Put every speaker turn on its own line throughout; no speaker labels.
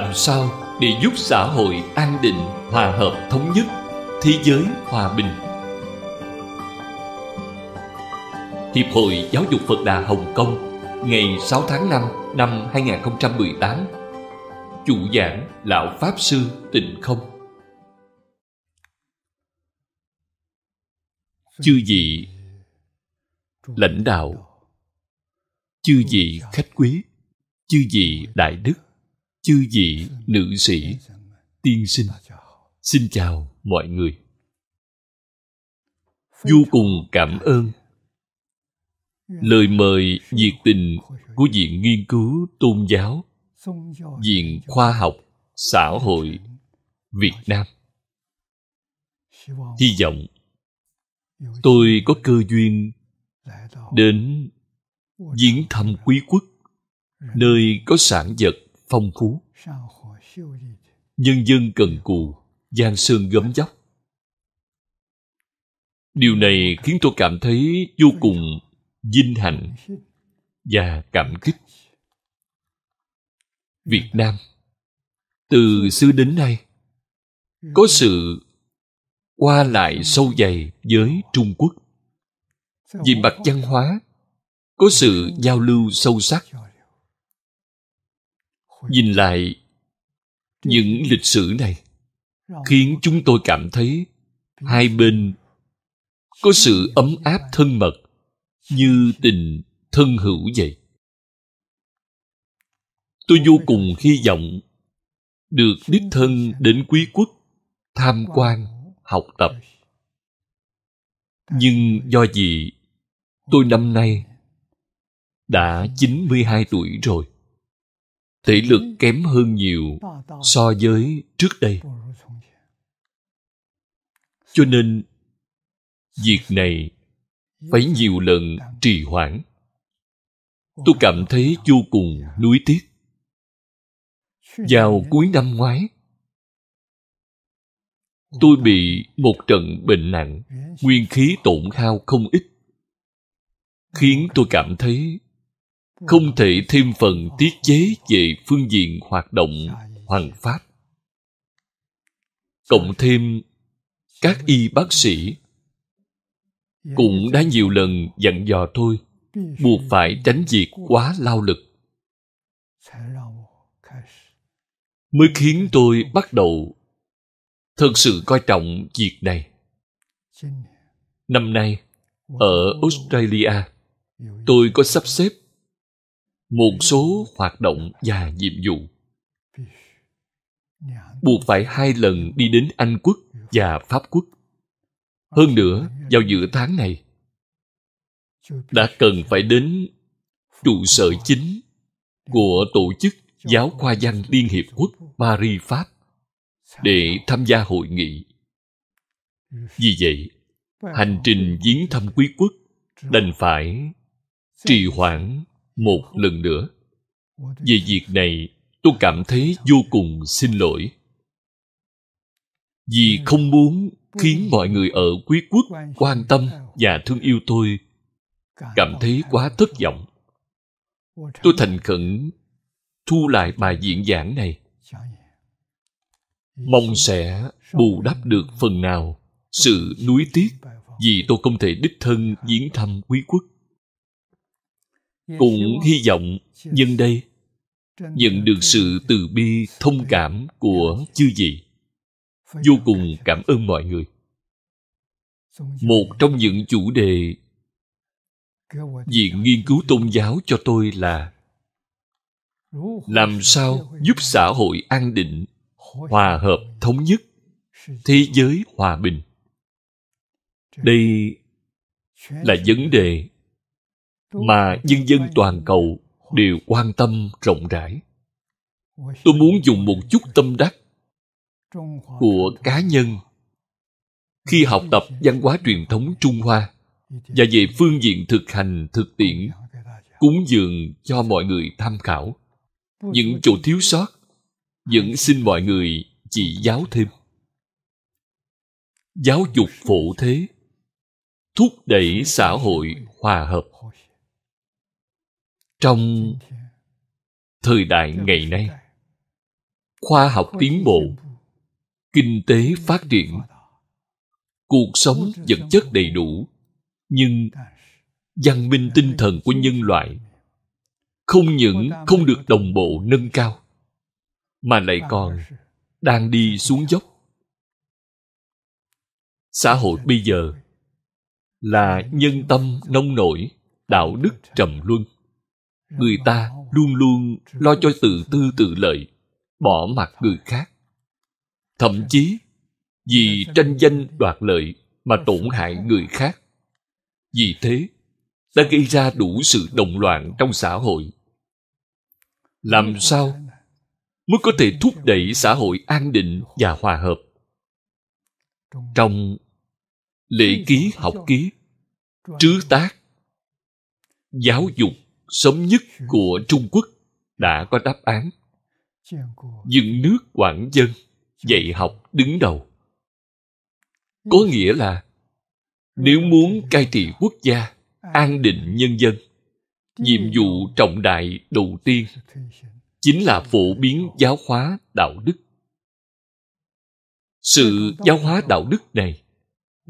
làm sao để giúp xã hội an định hòa hợp thống nhất thế giới hòa bình Hiệp hội Giáo dục Phật Đà Hồng Kông ngày 6 tháng 5 năm 2018 Chủ giảng Lão Pháp Sư Tịnh Không Chư vị lãnh đạo Chư vị khách quý Chư vị đại đức chư vị nữ sĩ tiên sinh xin chào mọi người vô cùng cảm ơn lời mời nhiệt tình của viện nghiên cứu tôn giáo viện khoa học xã hội việt nam hy vọng tôi có cơ duyên đến viếng thăm quý quốc nơi có sản vật phong phú nhân dân cần cù giang sơn gấm dốc điều này khiến tôi cảm thấy vô cùng vinh hạnh và cảm kích việt nam từ xưa đến nay có sự qua lại sâu dày với trung quốc vì mặt văn hóa có sự giao lưu sâu sắc nhìn lại những lịch sử này khiến chúng tôi cảm thấy hai bên có sự ấm áp thân mật như tình thân hữu vậy tôi vô cùng hy vọng được đích thân đến quý quốc tham quan học tập nhưng do gì tôi năm nay đã 92 tuổi rồi thể lực kém hơn nhiều so với trước đây cho nên việc này phải nhiều lần trì hoãn tôi cảm thấy vô cùng nuối tiếc vào cuối năm ngoái tôi bị một trận bệnh nặng nguyên khí tổn hao không ít khiến tôi cảm thấy không thể thêm phần tiết chế về phương diện hoạt động hoàng pháp cộng thêm các y bác sĩ cũng đã nhiều lần dặn dò tôi buộc phải tránh việc quá lao lực mới khiến tôi bắt đầu thật sự coi trọng việc này năm nay ở australia tôi có sắp xếp một số hoạt động và nhiệm vụ buộc phải hai lần đi đến anh quốc và pháp quốc hơn nữa vào giữa tháng này đã cần phải đến trụ sở chính của tổ chức giáo khoa văn liên hiệp quốc paris pháp để tham gia hội nghị vì vậy hành trình viếng thăm quý quốc đành phải trì hoãn một lần nữa về việc này tôi cảm thấy vô cùng xin lỗi vì không muốn khiến mọi người ở quý quốc quan tâm và thương yêu tôi cảm thấy quá thất vọng tôi thành khẩn thu lại bài diễn giảng này mong sẽ bù đắp được phần nào sự nuối tiếc vì tôi không thể đích thân viếng thăm quý quốc cũng hy vọng nhân đây nhận được sự từ bi thông cảm của chư vị vô cùng cảm ơn mọi người một trong những chủ đề viện nghiên cứu tôn giáo cho tôi là làm sao giúp xã hội an định hòa hợp thống nhất thế giới hòa bình đây là vấn đề mà nhân dân toàn cầu đều quan tâm rộng rãi tôi muốn dùng một chút tâm đắc của cá nhân khi học tập văn hóa truyền thống trung hoa và về phương diện thực hành thực tiễn cúng dường cho mọi người tham khảo những chỗ thiếu sót vẫn xin mọi người chỉ giáo thêm giáo dục phổ thế thúc đẩy xã hội hòa hợp trong thời đại ngày nay khoa học tiến bộ kinh tế phát triển cuộc sống vật chất đầy đủ nhưng văn minh tinh thần của nhân loại không những không được đồng bộ nâng cao mà lại còn đang đi xuống dốc xã hội bây giờ là nhân tâm nông nổi đạo đức trầm luân người ta luôn luôn lo cho tự tư tự lợi bỏ mặt người khác thậm chí vì tranh danh đoạt lợi mà tổn hại người khác vì thế đã gây ra đủ sự động loạn trong xã hội làm sao mới có thể thúc đẩy xã hội an định và hòa hợp trong lễ ký học ký trứ tác giáo dục sớm nhất của Trung Quốc đã có đáp án. Dựng nước quản dân, dạy học đứng đầu. Có nghĩa là nếu muốn cai trị quốc gia, an định nhân dân, nhiệm vụ trọng đại đầu tiên chính là phổ biến giáo hóa đạo đức. Sự giáo hóa đạo đức này,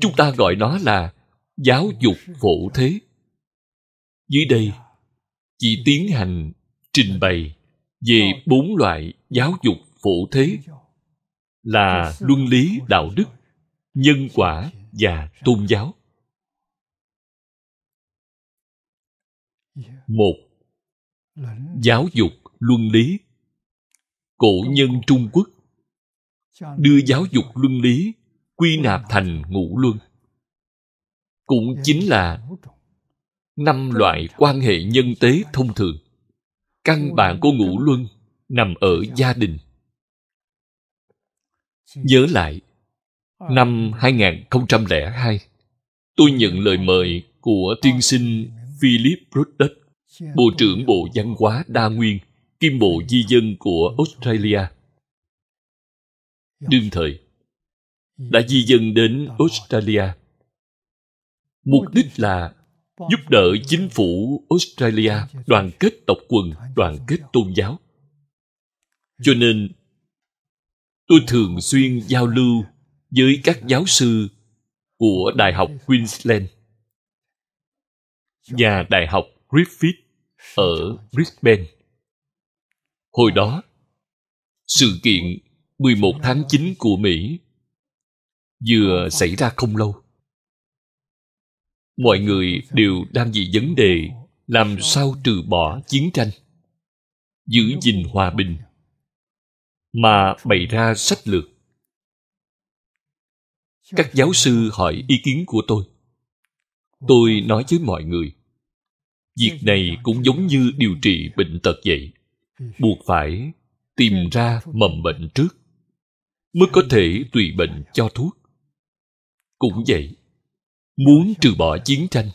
chúng ta gọi nó là giáo dục phổ thế. Dưới đây chỉ tiến hành trình bày về bốn loại giáo dục phổ thế là luân lý đạo đức nhân quả và tôn giáo một giáo dục luân lý cổ nhân trung quốc đưa giáo dục luân lý quy nạp thành ngũ luân cũng chính là năm loại quan hệ nhân tế thông thường căn bản của ngũ luân nằm ở gia đình nhớ lại năm 2002 tôi nhận lời mời của tiên sinh Philip Ruddock Bộ trưởng Bộ Văn hóa Đa Nguyên kim bộ di dân của Australia đương thời đã di dân đến Australia mục đích là giúp đỡ chính phủ Australia đoàn kết tộc quần, đoàn kết tôn giáo. Cho nên, tôi thường xuyên giao lưu với các giáo sư của Đại học Queensland, nhà Đại học Griffith ở Brisbane. Hồi đó, sự kiện 11 tháng 9 của Mỹ vừa xảy ra không lâu mọi người đều đang vì vấn đề làm sao trừ bỏ chiến tranh giữ gìn hòa bình mà bày ra sách lược các giáo sư hỏi ý kiến của tôi tôi nói với mọi người việc này cũng giống như điều trị bệnh tật vậy buộc phải tìm ra mầm bệnh trước mới có thể tùy bệnh cho thuốc cũng vậy muốn trừ bỏ chiến tranh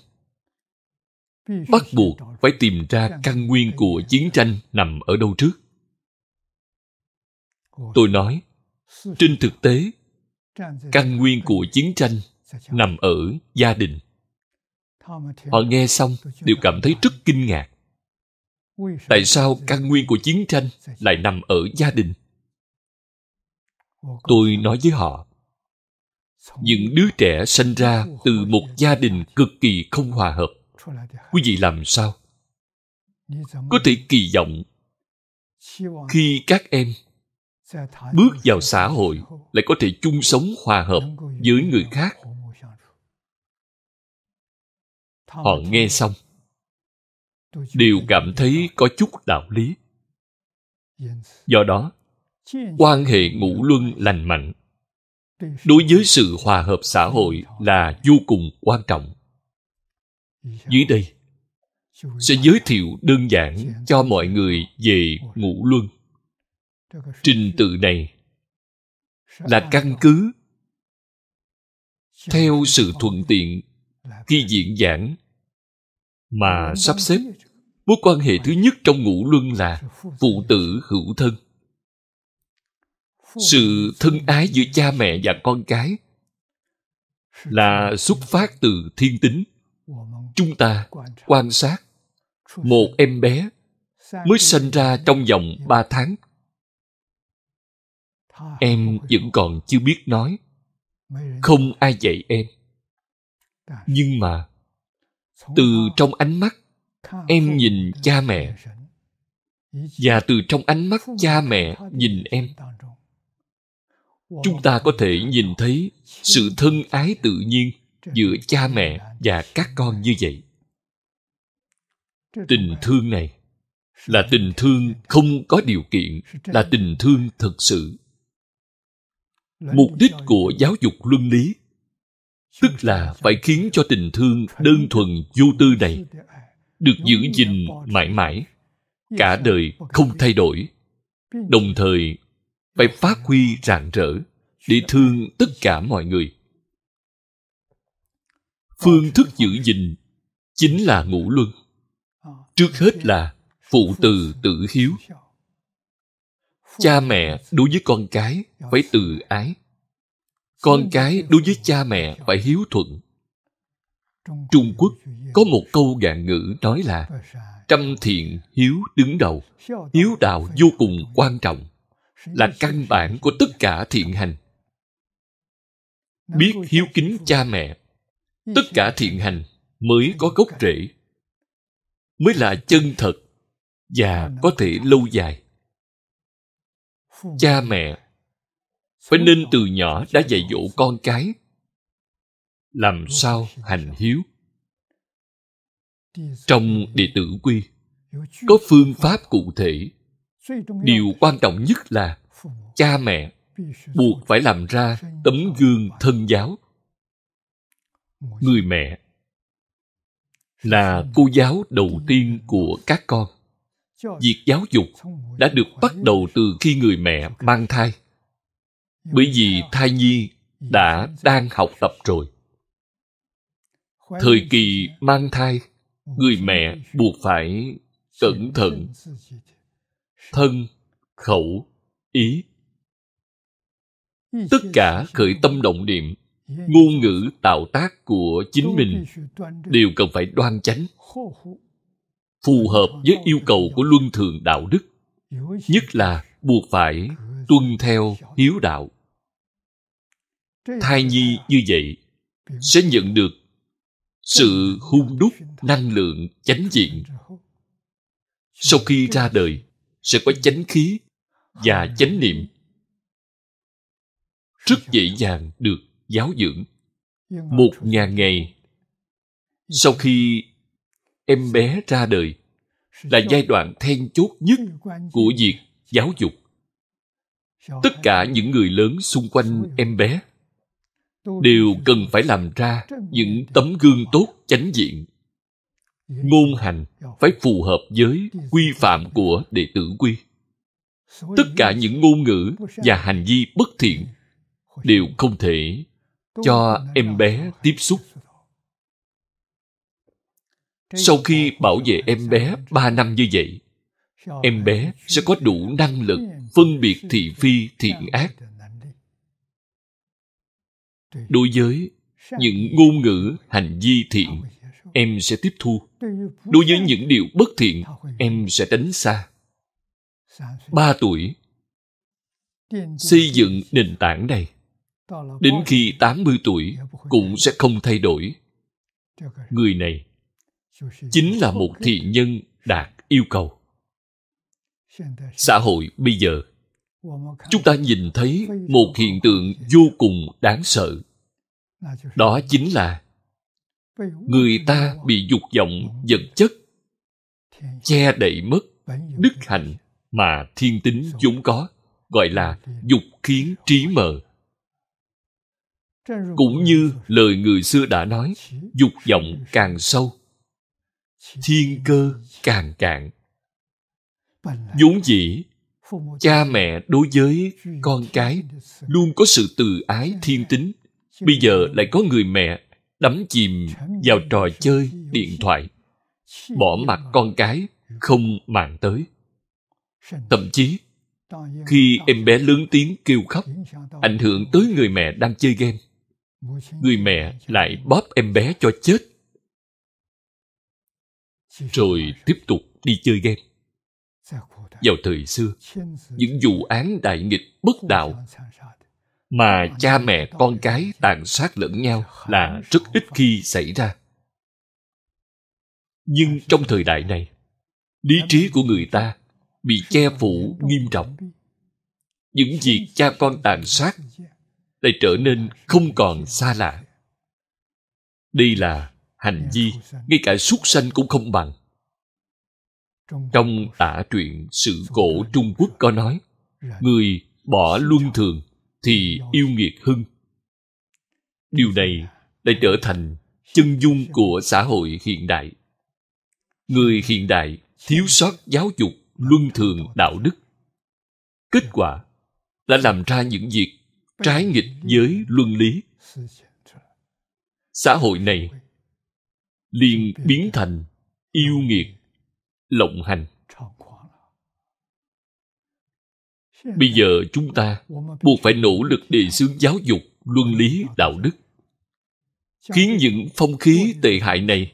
bắt buộc
phải tìm ra căn nguyên của chiến tranh nằm ở đâu trước tôi nói trên thực tế căn nguyên của chiến tranh nằm ở gia đình họ nghe xong đều cảm thấy rất kinh ngạc tại sao căn nguyên của chiến tranh lại nằm ở gia đình tôi nói với họ những đứa trẻ sinh ra từ một gia đình cực kỳ không hòa hợp quý vị làm sao có thể kỳ vọng khi các em bước vào xã hội lại có thể chung sống hòa hợp với người khác họ nghe xong đều cảm thấy có chút đạo lý do đó quan hệ ngũ luân lành mạnh đối với sự hòa hợp xã hội là vô cùng quan trọng dưới đây sẽ giới thiệu đơn giản cho mọi người về ngũ luân trình tự này là căn cứ theo sự thuận tiện khi diễn giảng mà sắp xếp mối quan hệ thứ nhất trong ngũ luân là phụ tử hữu thân sự thân ái giữa cha mẹ và con cái là xuất phát từ thiên tính chúng ta quan sát một em bé mới sinh ra trong vòng ba tháng. Em vẫn còn chưa biết nói. Không ai dạy em. Nhưng mà, từ trong ánh mắt, em nhìn cha mẹ. Và từ trong ánh mắt cha mẹ nhìn em, chúng ta có thể nhìn thấy sự thân ái tự nhiên giữa cha mẹ và các con như vậy tình thương này là tình thương không có điều kiện là tình thương thật sự mục đích của giáo dục luân lý tức là phải khiến cho tình thương đơn thuần vô tư này được giữ gìn mãi mãi cả đời không thay đổi đồng thời phải phát huy rạng rỡ để thương tất cả mọi người phương thức giữ gìn chính là ngũ luân trước hết là phụ từ tử hiếu cha mẹ đối với con cái phải từ ái con cái đối với cha mẹ phải hiếu thuận trung quốc có một câu gạn ngữ nói là trăm thiện hiếu đứng đầu hiếu đạo vô cùng quan trọng là căn bản của tất cả thiện hành biết hiếu kính cha mẹ tất cả thiện hành mới có gốc rễ mới là chân thật và có thể lâu dài cha mẹ phải nên từ nhỏ đã dạy dỗ con cái làm sao hành hiếu trong đệ tử quy có phương pháp cụ thể điều quan trọng nhất là cha mẹ buộc phải làm ra tấm gương thân giáo người mẹ là cô giáo đầu tiên của các con việc giáo dục đã được bắt đầu từ khi người mẹ mang thai bởi vì thai nhi đã đang học tập rồi thời kỳ mang thai người mẹ buộc phải cẩn thận thân khẩu ý tất cả khởi tâm động niệm ngôn ngữ tạo tác của chính mình đều cần phải đoan chánh phù hợp với yêu cầu của luân thường đạo đức nhất là buộc phải tuân theo hiếu đạo thai nhi như vậy sẽ nhận được sự hung đúc năng lượng chánh diện sau khi ra đời sẽ có chánh khí và chánh niệm rất dễ dàng được giáo dưỡng một ngàn ngày sau khi em bé ra đời là giai đoạn then chốt nhất của việc giáo dục tất cả những người lớn xung quanh em bé đều cần phải làm ra những tấm gương tốt chánh diện ngôn hành phải phù hợp với quy phạm của đệ tử quy tất cả những ngôn ngữ và hành vi bất thiện đều không thể cho em bé tiếp xúc sau khi bảo vệ em bé ba năm như vậy, em bé sẽ có đủ năng lực phân biệt thị phi thiện ác. Đối với những ngôn ngữ hành vi thiện em sẽ tiếp thu
đối với những
điều bất thiện em sẽ tránh xa ba tuổi xây dựng nền tảng này đến khi 80 tuổi cũng sẽ không thay đổi. Người này chính là một thiện nhân đạt yêu cầu. Xã hội bây giờ, chúng ta nhìn thấy một hiện tượng vô cùng đáng sợ. Đó chính là người ta bị dục vọng vật chất che đậy mất đức hạnh mà thiên tính vốn có gọi là dục khiến trí mờ cũng như lời người xưa đã nói dục vọng càng sâu thiên cơ càng cạn vốn dĩ cha mẹ đối với con cái luôn có sự từ ái thiên tính bây giờ lại có người mẹ đắm chìm vào trò chơi điện thoại bỏ mặt con cái không màng tới thậm chí khi em bé lớn tiếng kêu khóc ảnh hưởng tới người mẹ đang chơi game người mẹ lại bóp em bé cho chết rồi tiếp tục đi chơi game vào thời xưa những vụ án đại nghịch bất đạo mà cha mẹ con cái tàn sát lẫn nhau là rất ít khi xảy ra nhưng trong thời đại này lý trí của người ta bị che phủ nghiêm trọng những việc cha con tàn sát lại trở nên không còn xa lạ đây là hành vi ngay cả súc sanh cũng không bằng trong tả truyện sự cổ trung quốc có nói người bỏ luân thường thì yêu nghiệt hưng điều này đã trở thành chân dung của xã hội hiện đại người hiện đại thiếu sót giáo dục luân thường đạo đức kết quả là làm ra những việc trái nghịch với luân lý xã hội này liền biến thành yêu nghiệt lộng hành Bây giờ chúng ta buộc phải nỗ lực đề xướng giáo dục, luân lý, đạo đức. Khiến những phong khí tệ hại này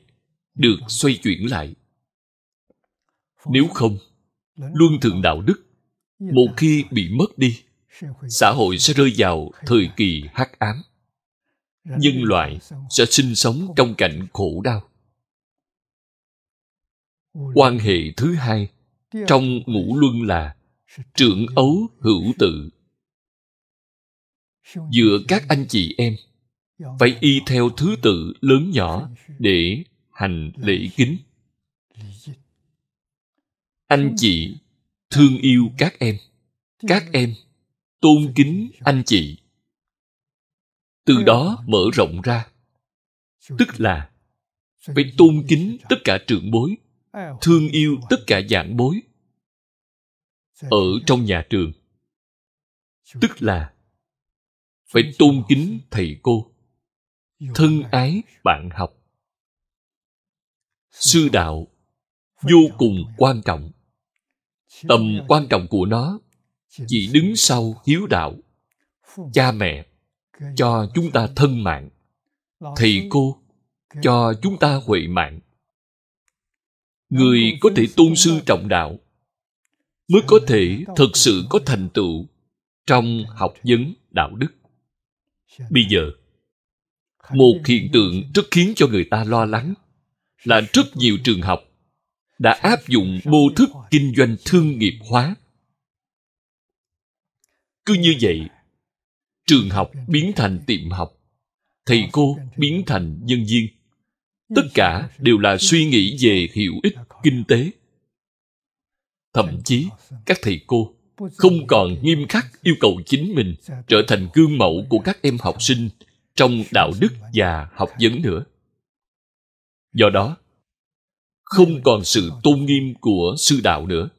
được xoay chuyển lại. Nếu không, luân thường đạo đức một khi bị mất đi, xã hội sẽ rơi vào thời kỳ hắc ám. Nhân loại sẽ sinh sống trong cảnh khổ đau. Quan hệ thứ hai trong ngũ luân là trưởng ấu hữu tự giữa các anh chị em phải y theo thứ tự lớn nhỏ để hành lễ kính anh chị thương yêu các em các em tôn kính anh chị từ đó mở rộng ra tức là phải tôn kính tất cả trưởng bối thương yêu tất cả dạng bối ở trong nhà trường tức là phải tôn kính thầy cô thân ái bạn học sư đạo vô cùng quan trọng tầm quan trọng của nó chỉ đứng sau hiếu đạo cha mẹ cho chúng ta thân mạng thầy cô cho chúng ta huệ mạng người có thể tôn sư trọng đạo mới có thể thực sự có thành tựu trong học vấn đạo đức bây giờ một hiện tượng rất khiến cho người ta lo lắng là rất nhiều trường học đã áp dụng mô thức kinh doanh thương nghiệp hóa cứ như vậy trường học biến thành tiệm học thầy cô biến thành nhân viên tất cả đều là suy nghĩ về hiệu ích kinh tế thậm chí các thầy cô không còn nghiêm khắc yêu cầu chính mình trở thành gương mẫu của các em học sinh trong đạo đức và học vấn nữa do đó không còn sự tôn nghiêm của sư đạo nữa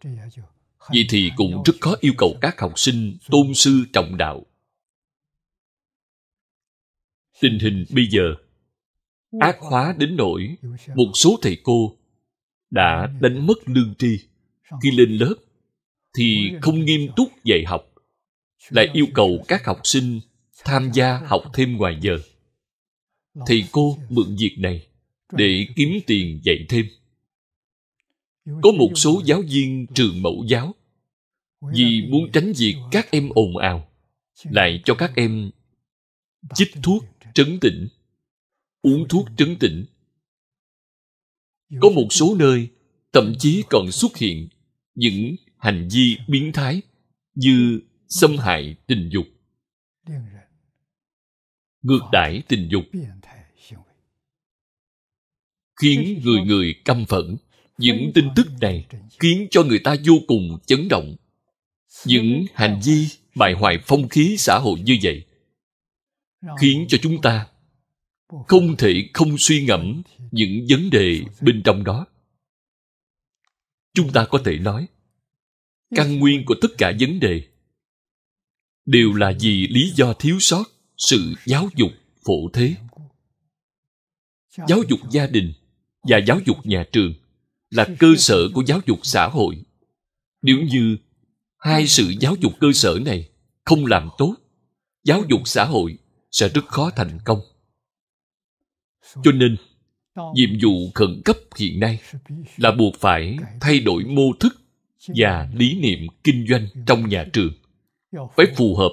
vậy thì cũng rất khó yêu cầu các học sinh tôn sư trọng đạo tình hình bây giờ ác hóa đến nỗi một số thầy cô đã đánh mất lương tri khi lên lớp thì không nghiêm túc dạy học lại yêu cầu các học sinh tham gia học thêm ngoài giờ thầy cô mượn việc này để kiếm tiền dạy thêm có một số giáo viên trường mẫu giáo vì muốn tránh việc các em ồn ào lại cho các em chích thuốc trấn tĩnh uống thuốc trấn tĩnh có một số nơi thậm chí còn xuất hiện những hành vi biến thái như xâm hại tình dục ngược đãi tình dục khiến người người căm phẫn những tin tức này khiến cho người ta vô cùng chấn động những hành vi bại hoại phong khí xã hội như vậy khiến cho chúng ta không thể không suy ngẫm những vấn đề bên trong đó chúng ta có thể nói căn nguyên của tất cả vấn đề đều là vì lý do thiếu sót sự giáo dục phổ thế giáo dục gia đình và giáo dục nhà trường là cơ sở của giáo dục xã hội nếu như hai sự giáo dục cơ sở này không làm tốt giáo dục xã hội sẽ rất khó thành công cho nên nhiệm vụ khẩn cấp hiện nay là buộc phải thay đổi mô thức và lý niệm kinh doanh trong nhà trường phải phù hợp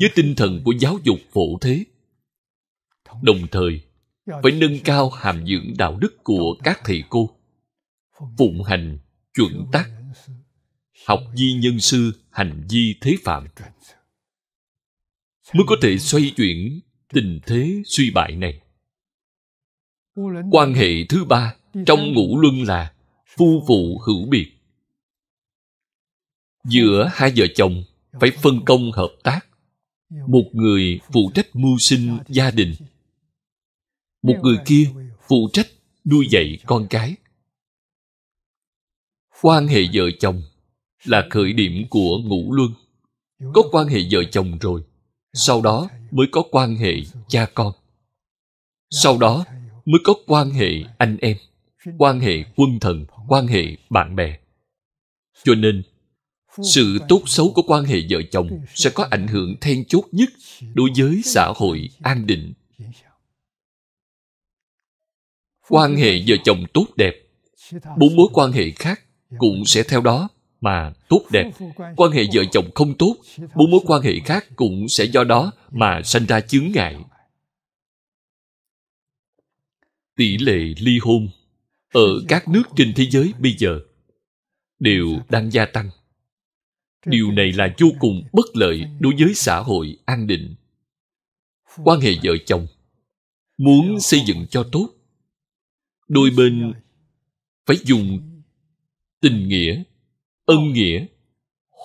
với tinh thần của giáo dục phổ thế đồng thời phải nâng cao hàm dưỡng đạo đức của các thầy cô phụng hành chuẩn tắc học di nhân sư hành di thế phạm mới có thể xoay chuyển tình thế suy bại này quan hệ thứ ba trong ngũ luân là phu phụ hữu biệt giữa hai vợ chồng phải phân công hợp tác một người phụ trách mưu sinh gia đình một người kia phụ trách nuôi dạy con cái quan hệ vợ chồng là khởi điểm của ngũ luân có quan hệ vợ chồng rồi sau đó mới có quan hệ cha con sau đó mới có quan hệ anh em quan hệ quân thần quan hệ bạn bè cho nên sự tốt xấu của quan hệ vợ chồng sẽ có ảnh hưởng then chốt nhất đối với xã hội an định quan hệ vợ chồng tốt đẹp bốn mối quan hệ khác cũng sẽ theo đó mà tốt đẹp quan hệ vợ chồng không tốt bốn mối quan hệ khác cũng sẽ do đó mà sinh ra chướng ngại tỷ lệ ly hôn ở các nước trên thế giới bây giờ đều đang gia tăng điều này là vô cùng bất lợi đối với xã hội an định quan hệ vợ chồng muốn xây dựng cho tốt đôi bên phải dùng tình nghĩa ân nghĩa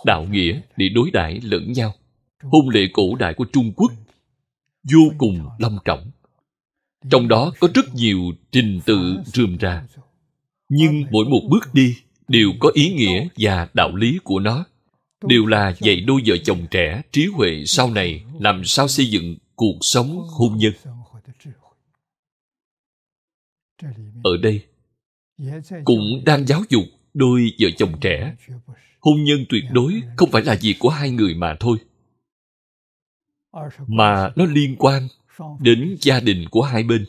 đạo nghĩa để đối đãi lẫn nhau hôn lễ cổ đại của trung quốc vô cùng long trọng trong đó có rất nhiều trình tự rườm rà nhưng mỗi một bước đi đều có ý nghĩa và đạo lý của nó đều là dạy đôi vợ chồng trẻ trí huệ sau này làm sao xây dựng cuộc sống hôn nhân ở đây cũng đang giáo dục đôi vợ chồng trẻ hôn nhân tuyệt đối không phải là việc của hai người mà thôi mà nó liên quan đến gia đình của hai bên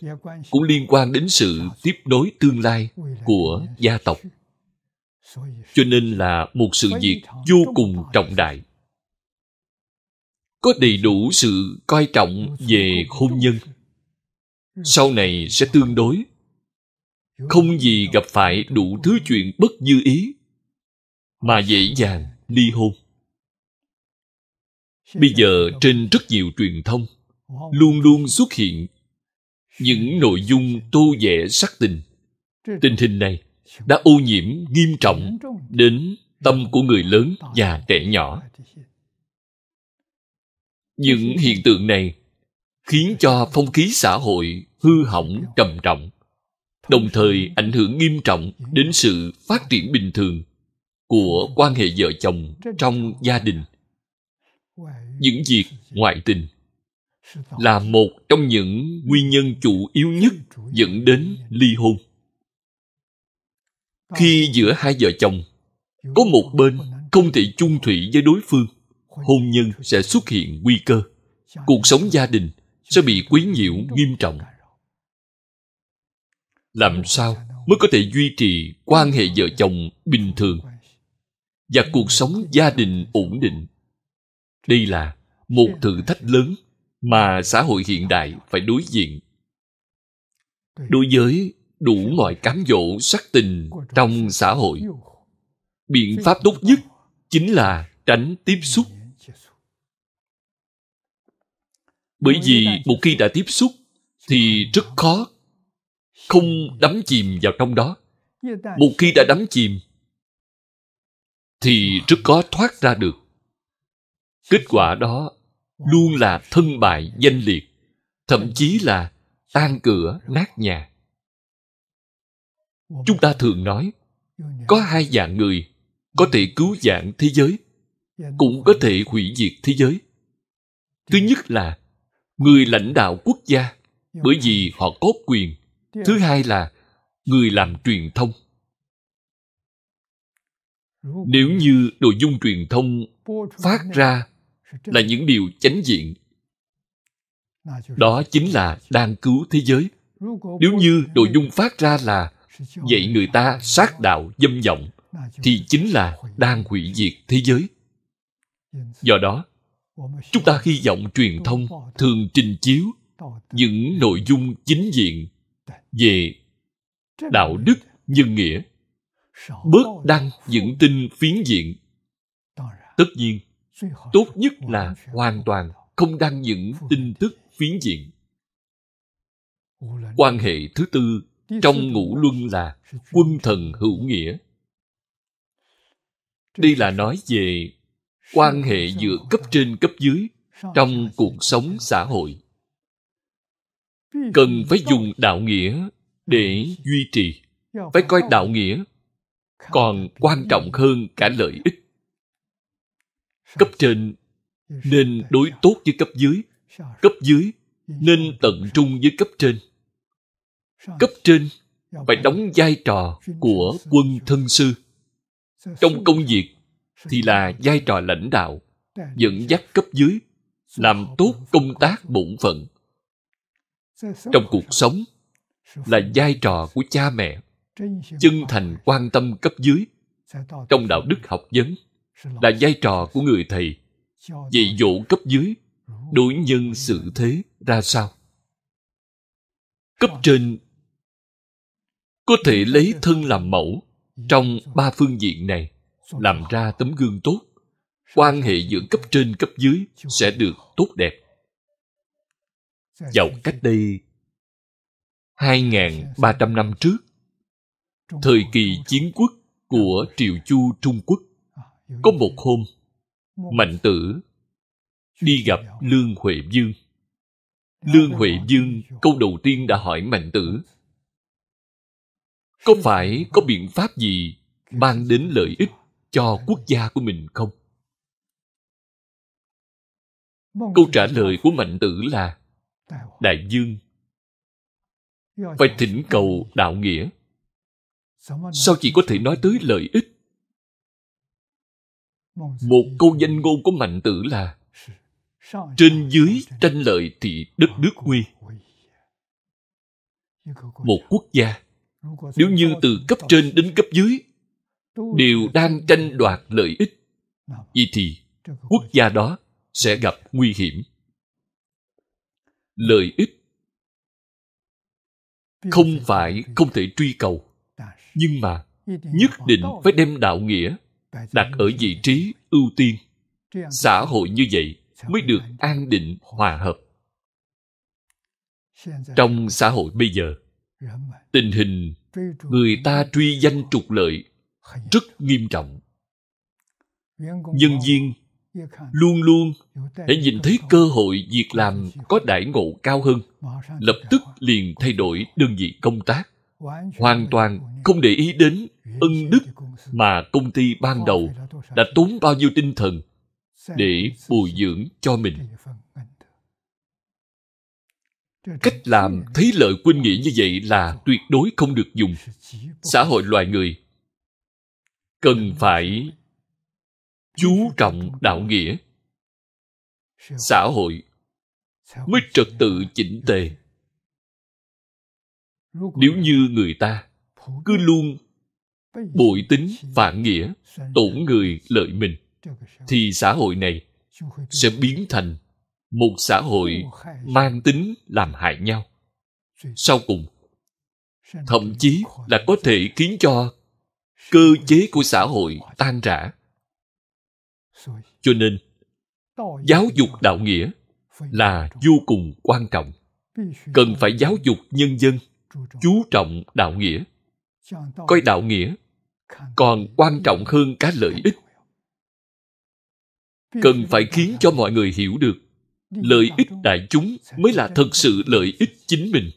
cũng liên quan đến sự tiếp nối tương lai của gia tộc cho nên là một sự việc vô cùng trọng đại có đầy đủ sự coi trọng về hôn nhân sau này sẽ tương đối không gì gặp phải đủ thứ chuyện bất như ý mà dễ dàng ly hôn bây giờ trên rất nhiều truyền thông luôn luôn xuất hiện những nội dung tô vẽ sắc tình tình hình này đã ô nhiễm nghiêm trọng đến tâm của người lớn và trẻ nhỏ những hiện tượng này khiến cho phong khí xã hội hư hỏng trầm trọng đồng thời ảnh hưởng nghiêm trọng đến sự phát triển bình thường của quan hệ vợ chồng trong gia đình những việc ngoại tình là một trong những nguyên nhân chủ yếu nhất dẫn đến ly hôn khi giữa hai vợ chồng có một bên không thể chung thủy với đối phương hôn nhân sẽ xuất hiện nguy cơ cuộc sống gia đình sẽ bị quấy nhiễu nghiêm trọng làm sao mới có thể duy trì quan hệ vợ chồng bình thường và cuộc sống gia đình ổn định đây là một thử thách lớn mà xã hội hiện đại phải đối diện đối với đủ mọi cám dỗ sắc tình trong xã hội biện pháp tốt nhất chính là tránh tiếp xúc bởi vì một khi đã tiếp xúc thì rất khó không đắm chìm vào trong đó một khi đã đắm chìm thì rất khó thoát ra được kết quả đó luôn là thân bại danh liệt thậm chí là tan cửa nát nhà chúng ta thường nói có hai dạng người có thể cứu dạng thế giới cũng có thể hủy diệt thế giới thứ nhất là người lãnh đạo quốc gia bởi vì họ có quyền thứ hai là người làm truyền thông nếu như nội dung truyền thông phát ra là những điều chánh diện đó chính là đang cứu thế giới nếu như nội dung phát ra là dạy người ta sát đạo dâm vọng thì chính là đang hủy diệt thế giới do đó chúng ta hy vọng truyền thông thường trình chiếu những nội dung chính diện về đạo đức nhân nghĩa bớt đăng những tin phiến diện tất nhiên tốt nhất là hoàn toàn không đăng những tin tức phiến diện quan hệ thứ tư trong ngũ luân là quân thần hữu nghĩa đây là nói về quan hệ giữa cấp trên cấp dưới trong cuộc sống xã hội cần phải dùng đạo nghĩa để duy trì phải coi đạo nghĩa còn quan trọng hơn cả lợi ích cấp trên nên đối tốt với cấp dưới cấp dưới nên tận trung với cấp trên cấp trên phải đóng vai trò của quân thân sư trong công việc thì là vai trò lãnh đạo dẫn dắt cấp dưới làm tốt công tác bổn phận trong cuộc sống là vai trò của cha mẹ chân thành quan tâm cấp dưới trong đạo đức học vấn là vai trò của người thầy dạy dỗ cấp dưới đối nhân sự thế ra sao cấp trên có thể lấy thân làm mẫu trong ba phương diện này làm ra tấm gương tốt quan hệ giữa cấp trên cấp dưới sẽ được tốt đẹp vào cách đây 2.300 năm trước thời kỳ chiến quốc của dạ. Triều Chu Trung Quốc có một hôm mạnh tử đi gặp lương huệ dương lương huệ dương câu đầu tiên đã hỏi mạnh tử có phải có biện pháp gì mang đến lợi ích cho quốc gia của mình không câu trả lời của mạnh tử là đại dương phải thỉnh cầu đạo nghĩa sao chỉ có thể nói tới lợi ích một câu danh ngôn của mạnh tử là trên dưới tranh lợi thì đất nước nguy một quốc gia nếu như từ cấp trên đến cấp dưới đều đang tranh đoạt lợi ích vậy thì quốc gia đó sẽ gặp nguy hiểm lợi ích không phải không thể truy cầu nhưng mà nhất định phải đem đạo nghĩa đặt ở vị trí ưu tiên xã hội như vậy mới được an định hòa hợp trong xã hội bây giờ tình hình người ta truy danh trục lợi rất nghiêm trọng nhân viên luôn luôn hãy nhìn thấy cơ hội việc làm có đãi ngộ cao hơn lập tức liền thay đổi đơn vị công tác hoàn toàn không để ý đến ân đức mà công ty ban đầu đã tốn bao nhiêu tinh thần để bồi dưỡng cho mình cách làm thấy lợi khuynh nghĩa như vậy là tuyệt đối không được dùng xã hội loài người cần phải chú trọng đạo nghĩa xã hội mới trật tự chỉnh tề nếu như người ta cứ luôn bội tính phản nghĩa tổn người lợi mình thì xã hội này sẽ biến thành một xã hội mang tính làm hại nhau sau cùng thậm chí là có thể khiến cho cơ chế của xã hội tan rã cho nên giáo dục đạo nghĩa là vô cùng quan trọng cần phải giáo dục nhân dân chú trọng đạo nghĩa coi đạo nghĩa còn quan trọng hơn cả lợi ích cần phải khiến cho mọi người hiểu được lợi ích đại chúng mới là thật sự lợi ích chính mình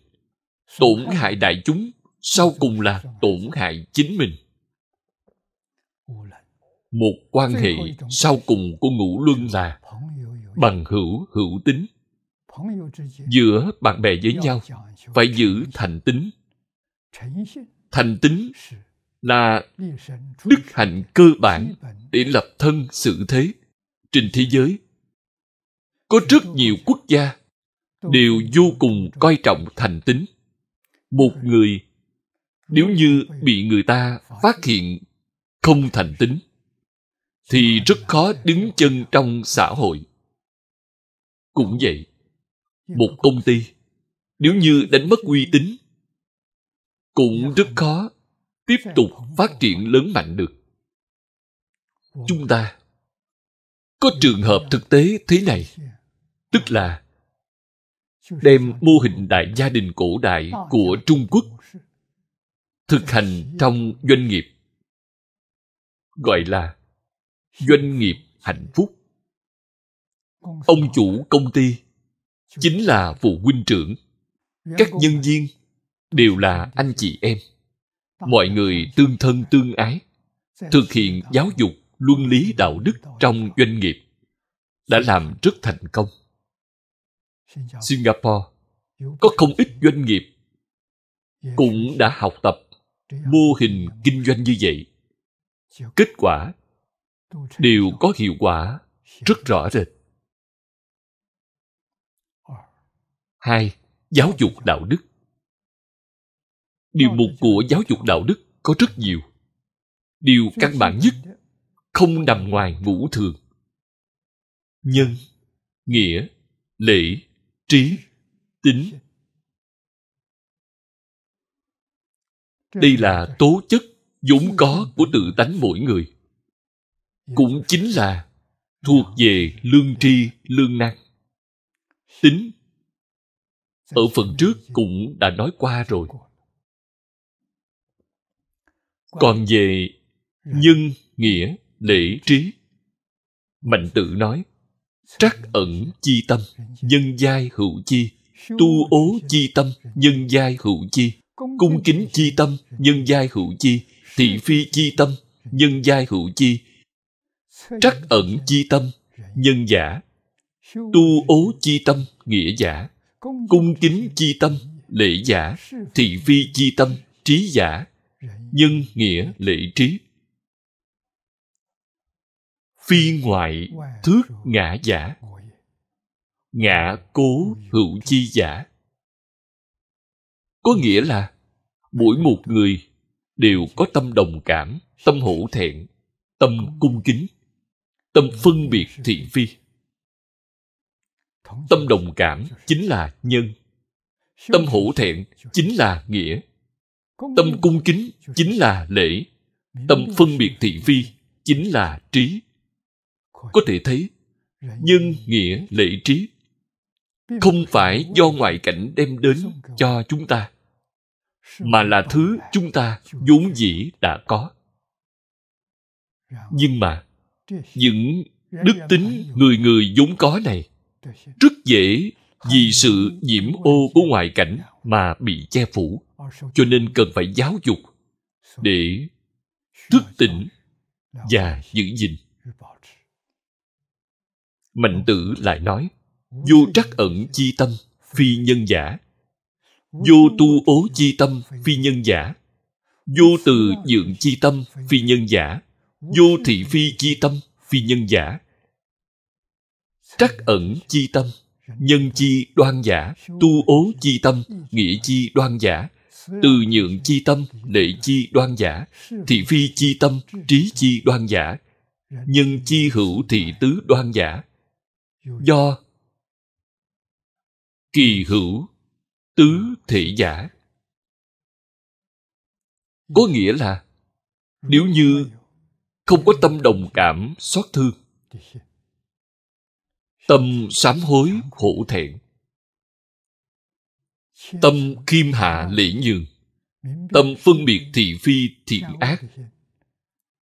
tổn hại đại chúng sau cùng là tổn hại chính mình một quan hệ sau cùng của ngũ luân là bằng hữu hữu tính
giữa bạn bè với nhau
phải giữ thành tính thành tính là đức hạnh cơ bản để lập thân sự thế trên thế giới có rất nhiều quốc gia đều vô cùng coi trọng thành tính một người nếu như bị người ta phát hiện không thành tính thì rất khó đứng chân trong xã hội cũng vậy một công ty nếu như đánh mất uy tín cũng rất khó tiếp tục phát triển lớn mạnh được chúng ta có trường hợp thực tế thế này tức là đem mô hình đại gia đình cổ đại của trung quốc thực hành trong doanh nghiệp gọi là doanh nghiệp hạnh phúc ông chủ công ty chính là phụ huynh trưởng các nhân viên đều là anh chị em mọi người tương thân tương ái thực hiện giáo dục luân lý đạo đức trong doanh nghiệp đã làm rất thành công singapore có không ít doanh nghiệp cũng đã học tập mô hình kinh doanh như vậy kết quả đều có hiệu quả rất rõ rệt hai giáo dục đạo đức điều mục của giáo dục đạo đức có rất nhiều điều căn bản nhất không nằm ngoài ngũ thường nhân nghĩa lễ trí tính đây là tố chất vốn có của tự tánh mỗi người cũng chính là thuộc về lương tri lương năng tính ở phần trước cũng đã nói qua rồi còn về dạ. nhân nghĩa lễ trí mạnh tự nói trắc ẩn chi tâm dạ, dạ. nhân giai hữu chi tu ố chi tâm nhân giai hữu chi cung kính chi tâm nhân giai hữu chi thị phi chi tâm nhân giai hữu chi trắc ẩn chi tâm nhân giả tu ố chi tâm nghĩa giả cung kính chi tâm lễ giả thị phi chi tâm trí giả nhân nghĩa lễ trí phi ngoại thước ngã giả ngã cố hữu chi giả có nghĩa là mỗi một người đều có tâm đồng cảm tâm hổ thẹn tâm cung kính tâm phân biệt thị phi tâm đồng cảm chính là nhân tâm hữu thẹn chính là nghĩa tâm cung kính chính là lễ tâm phân biệt thị phi chính là trí có thể thấy nhân nghĩa lễ trí không phải do ngoại cảnh đem đến cho chúng ta mà là thứ chúng ta vốn dĩ đã có nhưng mà những
đức tính
người người vốn có này rất dễ vì sự nhiễm ô của ngoại cảnh mà bị che phủ cho nên cần phải giáo dục để thức tỉnh và giữ gìn mạnh tử lại nói vô trắc ẩn chi tâm phi nhân giả vô tu ố chi tâm phi nhân giả vô từ dưỡng chi tâm phi nhân giả vô thị phi chi tâm phi nhân giả trắc ẩn chi tâm nhân chi đoan giả tu ố chi tâm nghĩa chi đoan giả từ nhượng chi tâm để chi đoan giả thị phi chi tâm trí chi đoan giả nhân chi hữu thị tứ đoan giả do kỳ hữu tứ thể giả có nghĩa là nếu như không có tâm đồng cảm xót thương tâm sám hối khổ thẹn tâm khiêm hạ lễ nhường tâm phân biệt thị phi thiện ác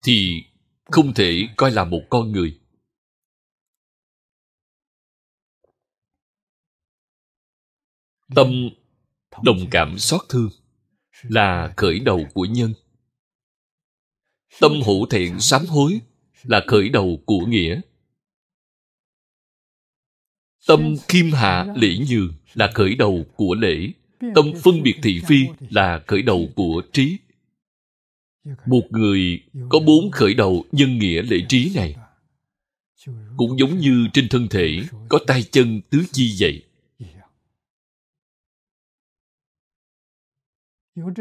thì không thể coi là một con người tâm đồng cảm xót thương là khởi đầu của nhân tâm hữu thiện sám hối là khởi đầu của nghĩa tâm khiêm hạ lễ nhường là khởi đầu của lễ tâm phân biệt thị phi là khởi đầu của trí một người có bốn khởi đầu nhân nghĩa lễ trí này cũng giống như trên thân thể có tay chân tứ chi vậy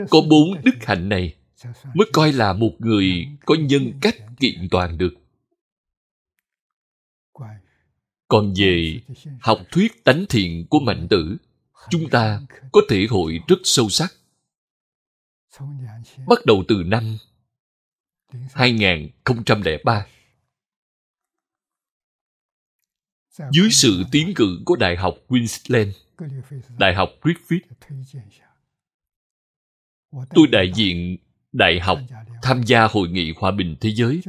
có bốn đức hạnh này mới coi là một người có nhân cách kiện toàn được còn về học thuyết tánh thiện của mạnh tử chúng ta có thể hội rất sâu sắc bắt đầu từ năm 2003 dưới sự tiến cử của Đại học Queensland, Đại học Griffith, tôi đại diện Đại học tham gia Hội nghị Hòa bình Thế giới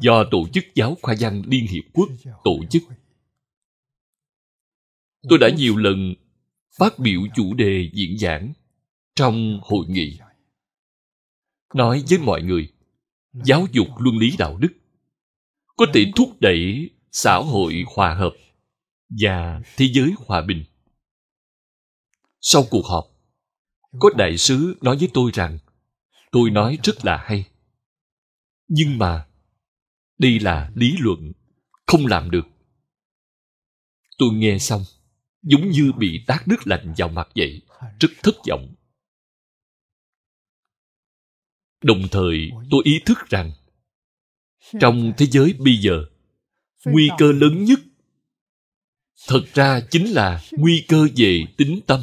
do Tổ chức Giáo khoa văn Liên Hiệp Quốc tổ chức tôi đã nhiều lần phát biểu chủ đề diễn giảng trong hội nghị nói với mọi người giáo dục luân lý đạo đức có thể thúc đẩy xã hội hòa hợp và thế giới hòa bình sau cuộc họp có đại sứ nói với tôi rằng tôi nói rất là hay nhưng mà đây là lý luận không làm được tôi nghe xong giống như bị tát nước lạnh vào mặt vậy rất thất vọng đồng thời tôi ý thức rằng trong thế giới bây giờ nguy cơ lớn nhất thật ra chính là nguy cơ về tính tâm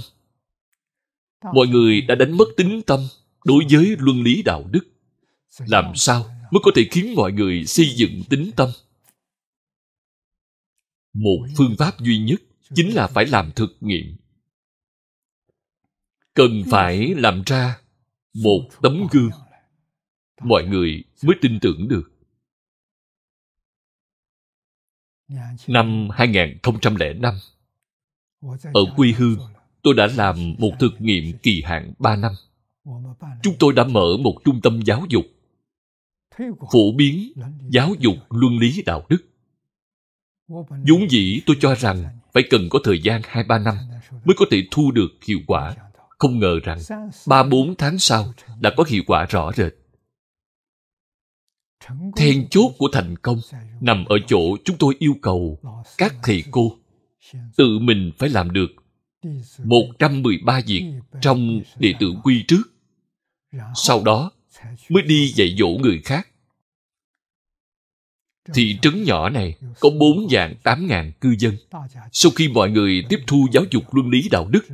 mọi người đã đánh mất tính tâm đối với luân lý đạo đức làm sao mới có thể khiến mọi người xây dựng tính tâm một phương pháp duy nhất chính là phải làm thực nghiệm cần phải làm ra một tấm gương mọi người mới tin tưởng được năm 2005 ở quê hương tôi đã làm một thực nghiệm kỳ hạn 3 năm chúng tôi đã mở một trung tâm giáo dục phổ biến giáo dục luân lý đạo đức vốn dĩ tôi cho rằng phải cần có thời gian 2-3 năm mới có thể thu được hiệu quả. Không ngờ rằng 3-4 tháng sau đã có hiệu quả rõ rệt. Then chốt của thành công nằm ở chỗ chúng tôi yêu cầu các thầy cô tự mình phải làm được 113 việc trong đệ tử quy trước. Sau đó mới đi dạy dỗ người khác thị trấn nhỏ này có bốn dạng tám ngàn cư dân. Sau khi mọi người tiếp thu giáo dục luân lý đạo đức,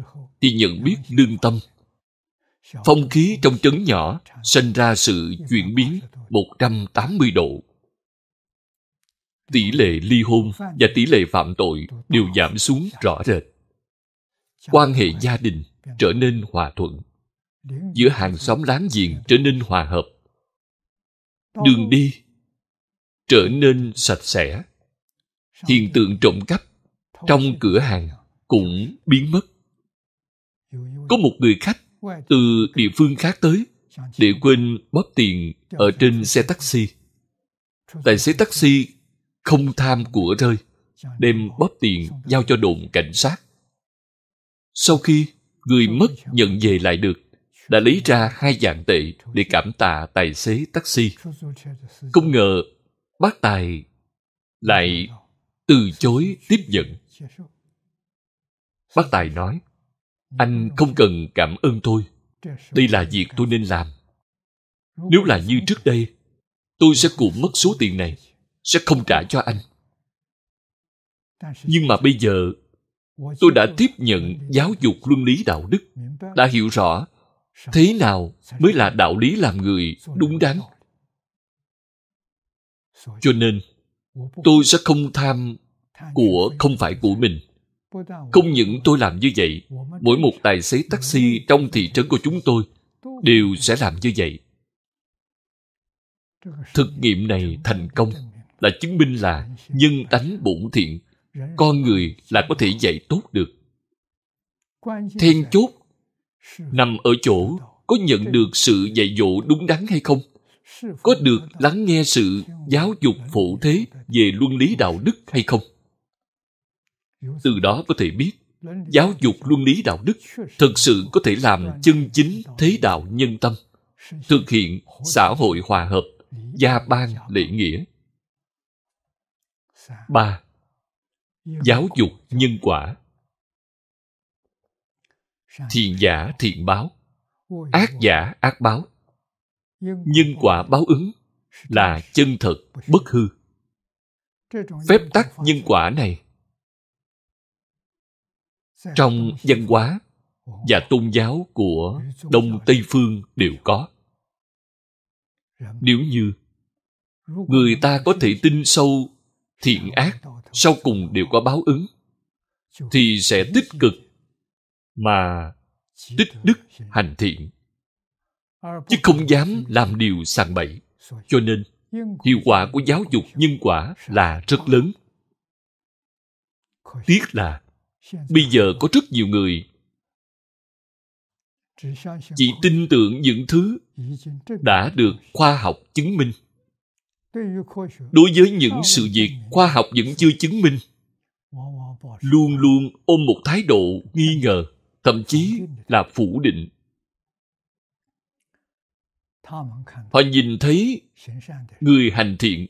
thì nhận biết lương tâm. Phong khí trong trấn nhỏ sinh ra sự chuyển biến 180 độ. Tỷ lệ ly hôn và tỷ lệ phạm tội đều giảm xuống rõ rệt. Quan hệ gia đình trở nên hòa thuận. Giữa hàng xóm láng giềng trở nên hòa hợp. Đường đi trở nên sạch sẽ hiện tượng trộm cắp trong cửa hàng cũng biến mất có một người khách từ địa phương khác tới để quên bóp tiền ở trên xe taxi tài xế taxi không tham của rơi đem bóp tiền giao cho đồn cảnh sát sau khi người mất nhận về lại được đã lấy ra hai dạng tệ để cảm tạ tài xế taxi không ngờ bác tài lại từ chối tiếp nhận bác tài nói anh không cần cảm ơn tôi đây là việc tôi nên làm nếu là như trước đây tôi sẽ cụ mất số tiền này sẽ không trả cho anh nhưng mà bây giờ tôi đã tiếp nhận giáo dục luân lý đạo đức đã hiểu rõ thế nào mới là đạo lý làm người đúng đắn cho nên tôi sẽ không tham của không phải của mình không những tôi làm như vậy mỗi một tài xế taxi trong thị trấn của chúng tôi đều sẽ làm như vậy thực nghiệm này thành công là chứng minh là nhân tánh bổn thiện con người là có thể dạy tốt được then chốt nằm ở chỗ có nhận được sự dạy dỗ đúng đắn hay không có được lắng nghe sự giáo dục phổ thế về luân lý đạo đức hay không từ đó có thể biết giáo dục luân lý đạo đức thực sự có thể làm chân chính thế đạo nhân tâm thực hiện xã hội hòa hợp gia ban lễ nghĩa ba giáo dục nhân quả thiện giả thiện báo ác giả ác báo nhân quả báo ứng là chân thật bất hư phép tắc nhân quả này trong văn hóa và tôn giáo của đông tây phương đều có nếu như người ta có thể tin sâu thiện ác sau cùng đều có báo ứng thì sẽ tích cực mà tích đức hành thiện
chứ không dám
làm điều sàng bậy cho nên hiệu quả của giáo dục nhân quả là rất lớn tiếc là bây giờ có rất nhiều người chỉ tin tưởng những thứ đã được khoa học chứng minh đối với những sự việc khoa học vẫn chưa chứng minh luôn luôn ôm một thái độ nghi ngờ thậm chí là phủ định họ nhìn thấy người hành thiện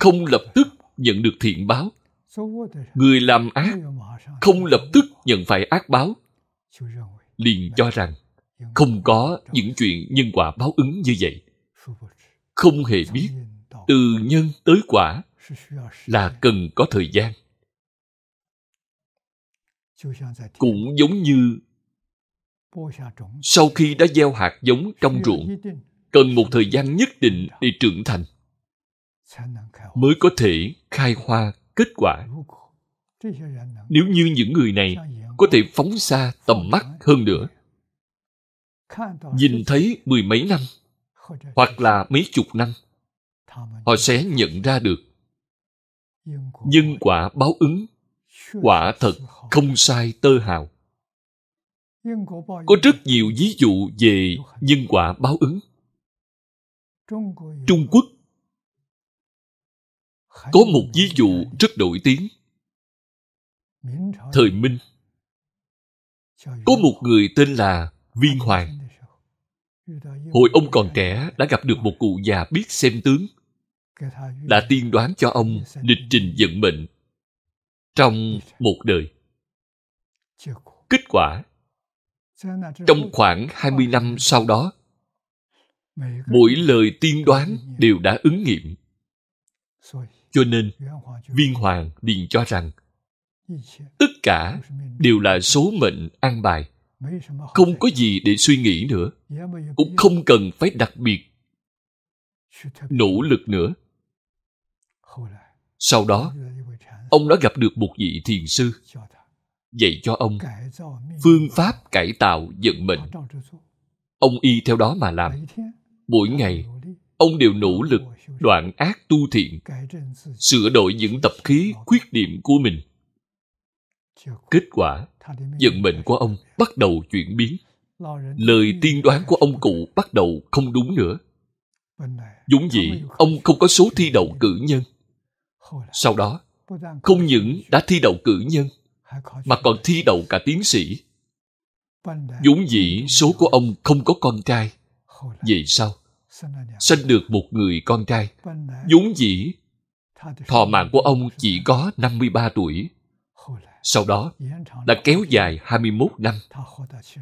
không lập tức nhận được thiện báo người làm ác không lập tức nhận phải ác báo liền cho rằng không có những chuyện nhân quả báo ứng như vậy không hề biết từ nhân tới quả là cần có thời gian cũng giống như sau khi đã gieo hạt giống trong ruộng cần một thời gian nhất định để trưởng thành mới có thể khai hoa kết quả nếu như những người này có thể phóng xa tầm mắt hơn nữa nhìn thấy mười mấy năm hoặc là mấy chục năm họ sẽ nhận ra được nhân quả báo ứng quả thật không sai tơ hào có rất nhiều ví dụ về nhân quả báo ứng trung quốc có một ví dụ rất nổi tiếng thời minh có một người tên là viên hoàng hồi ông còn trẻ đã gặp được một cụ già biết xem tướng đã tiên đoán cho ông lịch trình vận mệnh trong một đời kết quả
trong khoảng
20 năm sau đó, mỗi lời tiên đoán đều đã ứng nghiệm. Cho nên, Viên Hoàng liền cho rằng tất cả đều là số mệnh an bài. Không có gì để suy nghĩ nữa. Cũng không cần phải đặc biệt nỗ lực nữa. Sau đó, ông đã gặp được một vị thiền sư dạy cho ông phương pháp cải tạo vận mệnh ông y theo đó mà làm mỗi ngày ông đều nỗ lực đoạn ác tu thiện sửa đổi những tập khí khuyết điểm của mình kết quả vận mệnh của ông bắt đầu chuyển biến lời tiên đoán của ông cụ bắt đầu không đúng nữa vốn dĩ ông không có số thi đậu cử nhân sau đó không những đã thi đậu cử nhân mà còn thi đậu cả tiến sĩ vốn dĩ số của ông không có con trai vì sao? sinh được một người con trai vốn dĩ thọ mạng của ông chỉ có 53 tuổi sau đó đã kéo dài 21 năm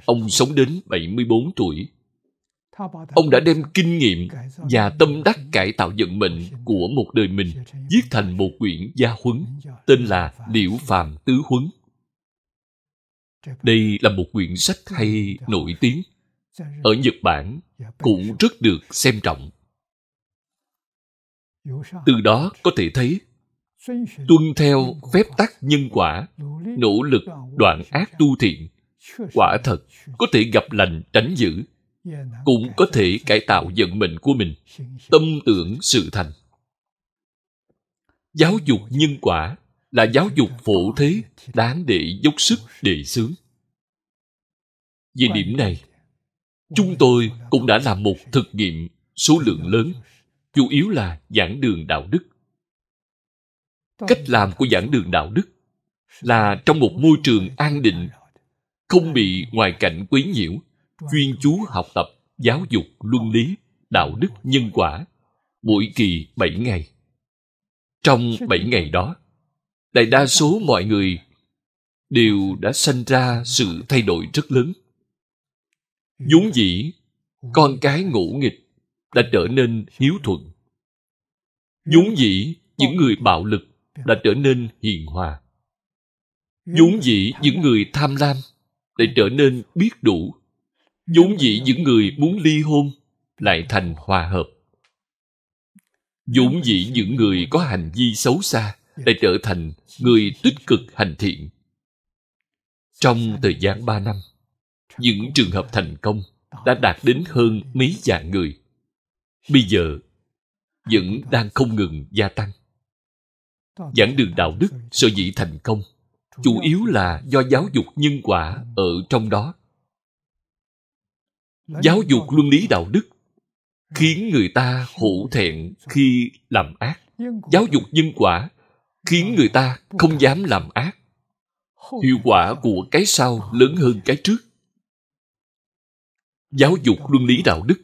ông sống đến 74 tuổi ông đã đem kinh nghiệm và tâm đắc cải tạo vận mệnh của một đời mình viết thành một quyển gia huấn tên là liễu Phạm tứ huấn đây là một quyển sách hay nổi tiếng. Ở Nhật Bản dạ, cũng rất được xem trọng. Từ đó có thể thấy
tuân theo
phép tắc nhân quả, nỗ lực đoạn ác tu thiện, quả thật có thể gặp lành tránh dữ, cũng có thể cải tạo vận mệnh của mình, tâm tưởng sự thành. Giáo dục nhân quả là giáo dục phổ thế đáng để dốc sức đề xướng Vì điểm này chúng tôi cũng đã làm một thực nghiệm số lượng lớn chủ yếu là giảng đường đạo đức cách làm của giảng đường đạo đức là trong một môi trường an định không bị ngoài cảnh quấy nhiễu chuyên chú học tập giáo dục luân lý đạo đức nhân quả mỗi kỳ 7 ngày trong 7 ngày đó đại đa số mọi người đều đã sanh ra sự thay đổi rất lớn vốn dĩ con cái ngũ nghịch đã trở nên hiếu thuận vốn dĩ những người bạo lực đã trở nên hiền hòa vốn dĩ những người tham lam lại trở nên biết đủ vốn dĩ những người muốn ly hôn lại thành hòa hợp vốn dĩ những người có hành vi xấu xa đã trở thành người tích cực hành thiện. Trong thời gian 3 năm, những trường hợp thành công đã đạt đến hơn mấy vạn người. Bây giờ, vẫn đang không ngừng gia tăng. Giảng đường đạo đức sở dĩ thành công, chủ yếu là do giáo dục nhân quả ở trong đó. Giáo dục luân lý đạo đức khiến người ta hổ thẹn khi làm ác. Giáo dục nhân quả khiến người ta không dám làm ác hiệu quả của cái sau lớn hơn cái trước giáo dục luân lý đạo đức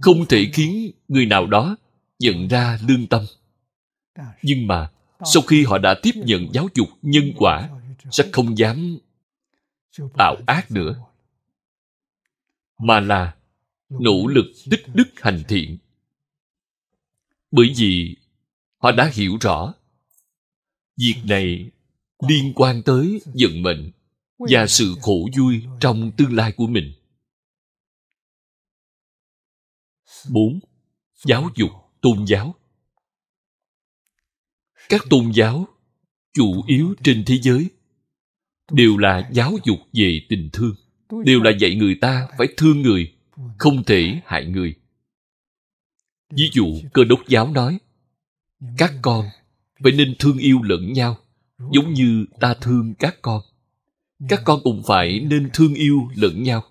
không thể khiến người nào đó nhận ra lương tâm nhưng mà sau khi họ đã tiếp nhận giáo dục nhân quả sẽ không dám tạo ác nữa mà là nỗ lực tích đức hành thiện bởi vì họ đã hiểu rõ việc này ờ. liên quan tới vận mệnh và sự khổ vui trong tương lai của mình 4. Giáo dục, tôn giáo Các tôn giáo chủ yếu trên thế giới đều là giáo dục về tình thương đều là dạy người ta phải thương người không thể hại người ví dụ cơ đốc giáo nói các con phải nên thương yêu lẫn nhau giống như ta thương các con các con cũng phải nên thương yêu lẫn nhau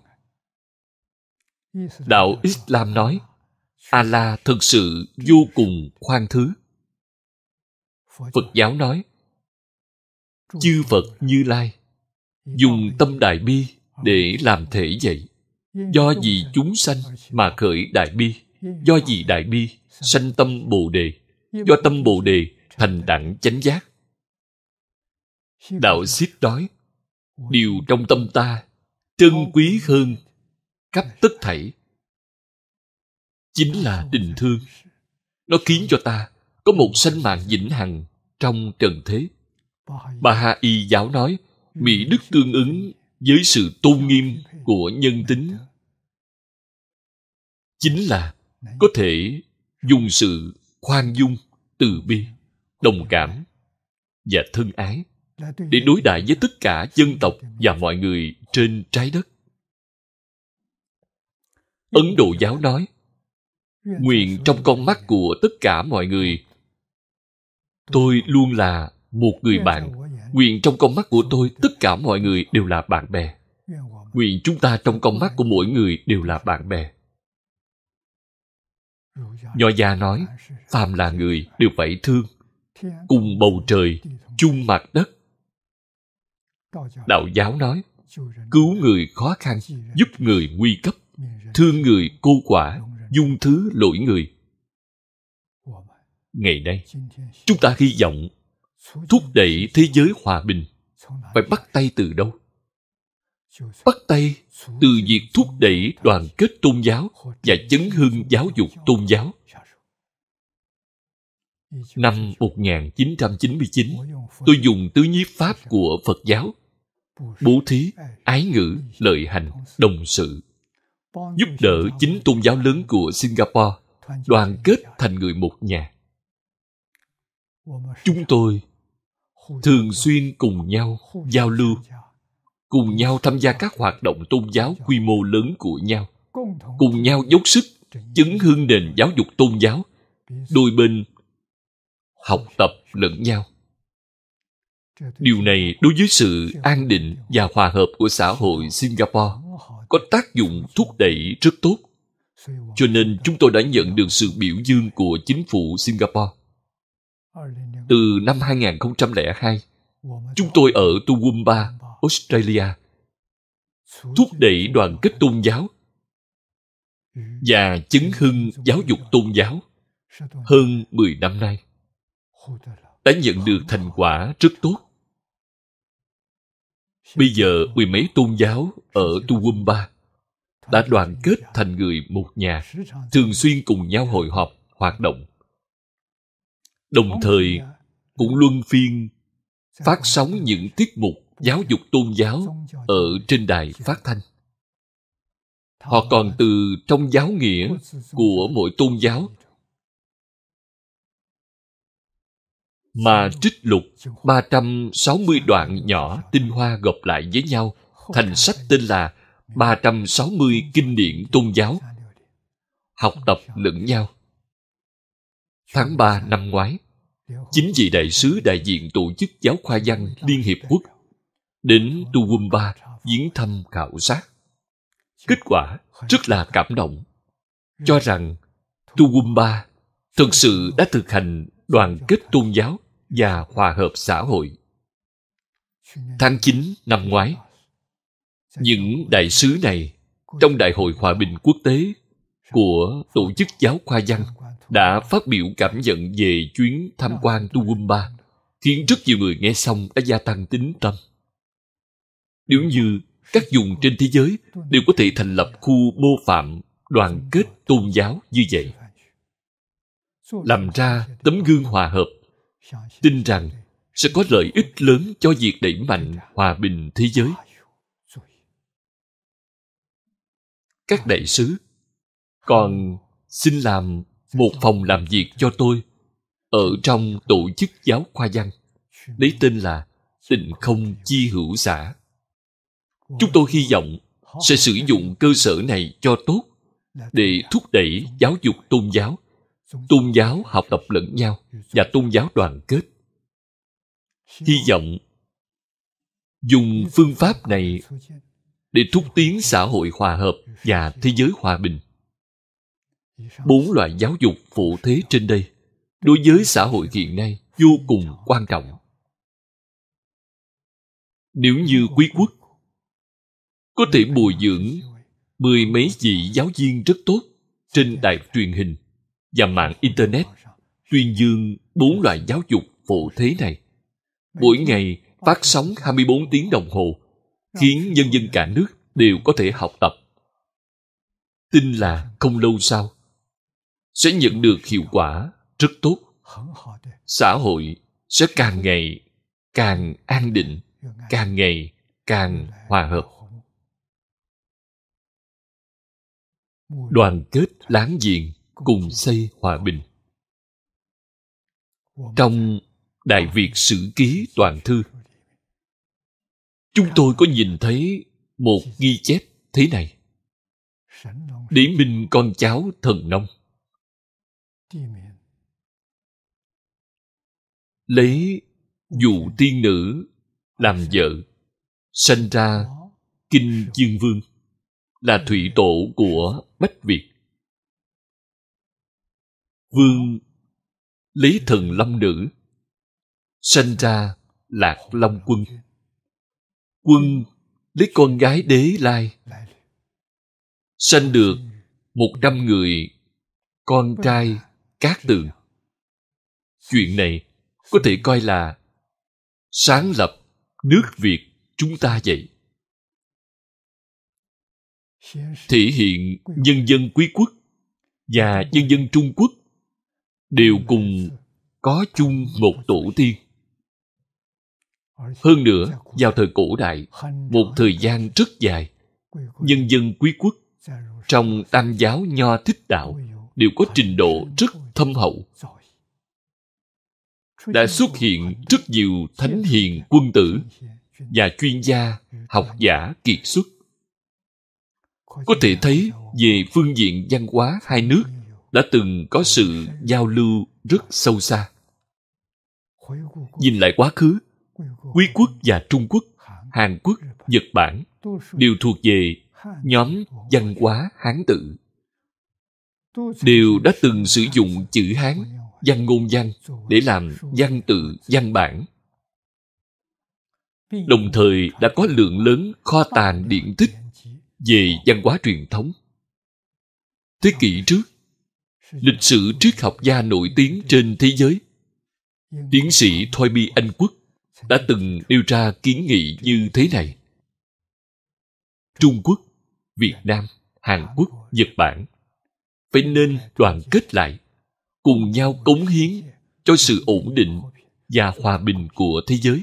đạo islam nói allah thực sự vô cùng khoan thứ phật giáo nói chư phật như lai dùng tâm đại bi để làm thể dậy do vì chúng sanh mà khởi đại bi do vì đại bi sanh tâm bồ đề do tâm bồ đề thành đẳng chánh giác đạo siết đói điều trong tâm ta trân quý hơn cấp tất thảy chính là tình thương nó khiến cho ta có một sanh mạng vĩnh hằng trong trần thế bà ha y giáo nói mỹ đức tương ứng với sự tôn nghiêm của nhân tính chính là có thể dùng sự khoan dung từ bi đồng cảm và thân ái để đối đại với tất cả dân tộc và mọi người trên trái đất ấn độ giáo nói nguyện trong con mắt của tất cả mọi người tôi luôn là một người bạn nguyện trong con mắt của tôi tất cả mọi người đều là bạn bè nguyện chúng ta trong con mắt của mỗi người đều là bạn bè nho gia nói phàm là người đều phải thương cùng bầu trời chung mặt đất đạo giáo nói cứu người khó khăn giúp người nguy cấp thương người cô quả dung thứ lỗi người ngày nay chúng ta hy vọng thúc đẩy thế giới hòa bình phải bắt tay từ đâu bắt tay từ việc thúc đẩy đoàn kết tôn giáo và chấn hưng giáo dục tôn giáo Năm 1999, tôi dùng tứ nhiếp pháp của Phật giáo, bố thí, ái ngữ, lợi hành, đồng sự, giúp đỡ chính tôn giáo lớn của Singapore đoàn kết thành người một nhà. Chúng tôi thường xuyên cùng nhau giao lưu, cùng nhau tham gia các hoạt động tôn giáo quy mô lớn của nhau, cùng nhau dốc sức chứng hương nền giáo dục tôn giáo, đôi bên học tập lẫn nhau điều này đối với sự an định và hòa hợp của xã hội singapore có tác dụng thúc đẩy rất tốt cho nên chúng tôi đã nhận được sự biểu dương của chính phủ Singapore. Từ năm 2002, chúng tôi ở Toowoomba, Australia, thúc đẩy đoàn kết tôn giáo và chứng hưng giáo dục tôn giáo hơn 10 năm nay đã nhận được thành quả rất tốt bây giờ mười mấy tôn giáo ở tuwumba đã đoàn kết thành người một nhà thường xuyên cùng nhau hội họp hoạt động đồng thời cũng luân phiên phát sóng những tiết mục giáo dục tôn giáo ở trên đài phát thanh họ còn từ trong giáo nghĩa của mỗi tôn giáo mà trích lục 360 đoạn nhỏ tinh hoa gộp lại với nhau thành sách tên là 360 kinh điển tôn giáo học tập lẫn nhau. Tháng 3 năm ngoái, chính vị đại sứ đại diện tổ chức giáo khoa văn Liên Hiệp Quốc đến Tuwumba viếng thăm khảo sát. Kết quả rất là cảm động, cho rằng Tuwumba thực sự đã thực hành đoàn kết tôn giáo và hòa hợp xã hội. Tháng 9 năm ngoái, những đại sứ này trong Đại hội Hòa bình Quốc tế của Tổ chức Giáo Khoa Văn đã phát biểu cảm nhận về chuyến tham quan Tuwumba, khiến rất nhiều người nghe xong đã gia tăng tính tâm. Nếu như các vùng trên thế giới đều có thể thành lập khu mô phạm đoàn kết tôn giáo như vậy làm ra tấm gương hòa hợp tin rằng sẽ có lợi ích lớn cho việc đẩy mạnh hòa bình thế giới các đại sứ còn xin làm một phòng làm việc cho tôi ở trong tổ chức giáo khoa văn lấy tên là tịnh không chi hữu xã chúng tôi hy vọng sẽ sử dụng cơ sở này cho tốt để thúc đẩy giáo dục tôn giáo tôn giáo học tập lẫn nhau và tôn giáo đoàn kết hy vọng dùng phương pháp này để thúc tiến xã hội hòa hợp và thế giới hòa bình bốn loại giáo dục phụ thế trên đây đối với xã hội hiện nay vô cùng quan trọng nếu như quý quốc có thể bồi dưỡng mười mấy vị giáo viên rất tốt trên đài truyền hình và mạng Internet tuyên dương bốn loại giáo dục phổ thế này. Mỗi ngày phát sóng 24 tiếng đồng hồ khiến nhân dân cả nước đều có thể học tập. Tin là không lâu sau sẽ nhận được hiệu quả rất tốt. Xã hội sẽ càng ngày càng an định, càng ngày càng hòa hợp. Đoàn kết láng giềng cùng xây hòa bình trong đại việt sử ký toàn thư chúng tôi có nhìn thấy một ghi chép thế này để minh con cháu thần nông lấy dụ tiên nữ làm vợ sanh ra kinh dương vương là thủy tổ của bách việt vương lý thần long nữ sanh ra lạc long quân quân lấy con gái đế lai sanh được một trăm người con trai cát tường chuyện này có thể coi là sáng lập nước việt chúng ta vậy thể hiện nhân dân quý quốc và nhân dân trung quốc đều cùng có chung một tổ tiên hơn nữa vào thời cổ đại một thời gian rất dài nhân dân quý quốc trong tam giáo nho thích đạo đều có trình độ rất thâm hậu đã xuất hiện rất nhiều thánh hiền quân tử và chuyên gia học giả kiệt xuất có thể thấy về phương diện văn hóa hai nước đã từng có sự giao lưu rất sâu xa nhìn lại quá khứ quý quốc và trung quốc hàn quốc nhật bản đều thuộc về nhóm văn hóa hán tự đều đã từng sử dụng chữ hán văn ngôn văn để làm văn tự văn bản đồng thời đã có lượng lớn kho tàng điện tích về văn hóa truyền thống thế kỷ trước lịch sử triết học gia nổi tiếng trên thế giới tiến sĩ thoai bi anh quốc đã từng nêu ra kiến nghị như thế này trung quốc việt nam hàn quốc nhật bản phải nên đoàn kết lại cùng nhau cống hiến cho sự ổn định và hòa bình của thế giới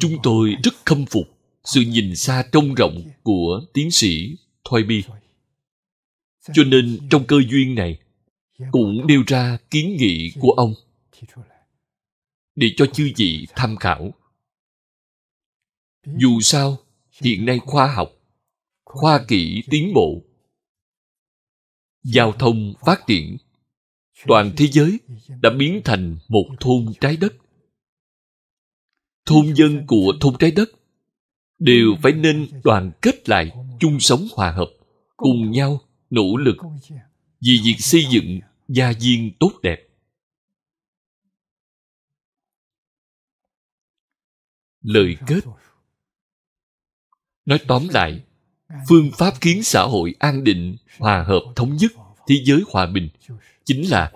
chúng tôi rất khâm phục sự nhìn xa trông rộng của tiến sĩ thoai bi cho nên trong cơ duyên này cũng nêu ra kiến nghị của ông để cho chư vị tham khảo. Dù sao, hiện nay khoa học, khoa kỹ tiến bộ, giao thông phát triển, toàn thế giới đã biến thành một thôn trái đất. Thôn dân của thôn trái đất đều phải nên đoàn kết lại chung sống hòa hợp cùng nhau nỗ lực vì việc xây dựng gia viên tốt đẹp Lời kết nói tóm lại phương pháp khiến xã hội an định hòa hợp thống nhất thế giới hòa bình chính là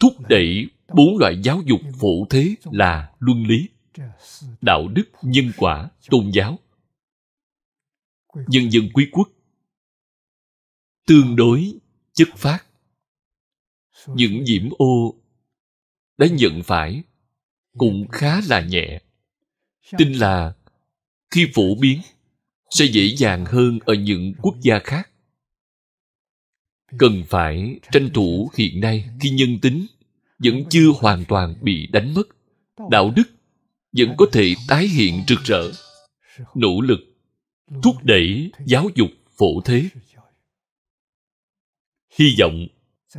thúc đẩy bốn loại giáo dục phổ thế là luân lý đạo đức nhân quả tôn giáo nhân dân quý quốc tương đối chất phát những nhiễm ô đã nhận phải cũng khá là nhẹ tin là khi phổ biến sẽ dễ dàng hơn ở những quốc gia khác cần phải tranh thủ hiện nay khi nhân tính vẫn chưa hoàn toàn bị đánh mất đạo đức vẫn có thể tái hiện rực rỡ nỗ lực thúc đẩy giáo dục phổ thế hy vọng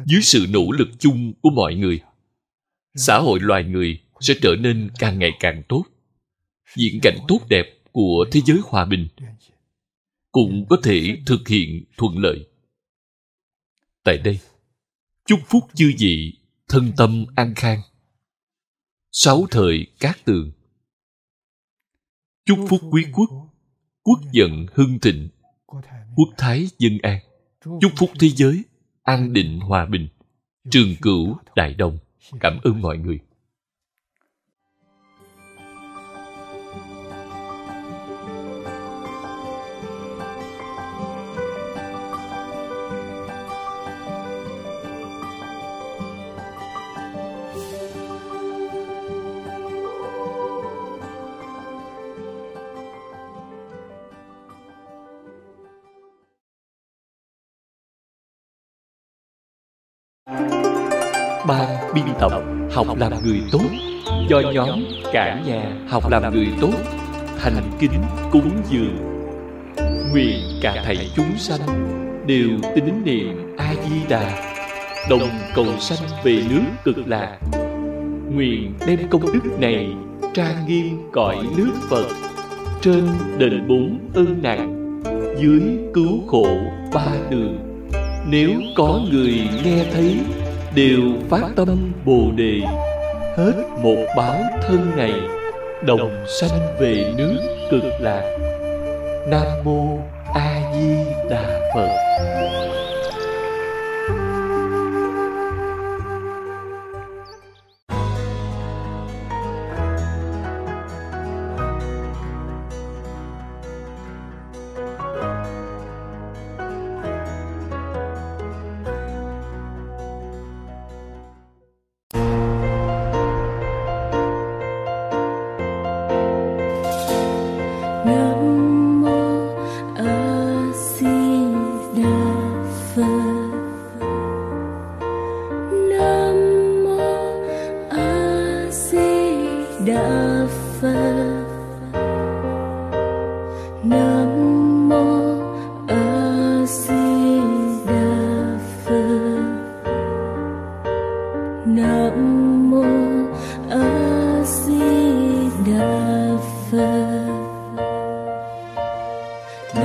dưới sự nỗ lực chung của mọi người xã hội loài người sẽ trở nên càng ngày càng tốt diễn cảnh tốt đẹp của thế giới hòa bình cũng có thể thực hiện thuận lợi tại đây chúc phúc chư vị thân tâm an khang sáu thời cát tường chúc phúc quý quốc quốc vận hưng thịnh quốc thái dân an chúc phúc thế giới an định hòa bình trường cửu đại đồng cảm ơn mọi người ban biên tập học làm người tốt do nhóm cả nhà học làm người tốt thành kính cúng dường nguyện cả thầy chúng sanh đều tín niệm a di đà đồng cầu sanh về nước cực lạc nguyện đem công đức này trang nghiêm cõi nước phật trên đền bốn ơn nặng dưới cứu khổ ba đường nếu có người nghe thấy đều phát tâm bồ đề hết một báo thân ngày đồng sanh về nước cực lạc nam mô a di đà phật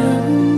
等。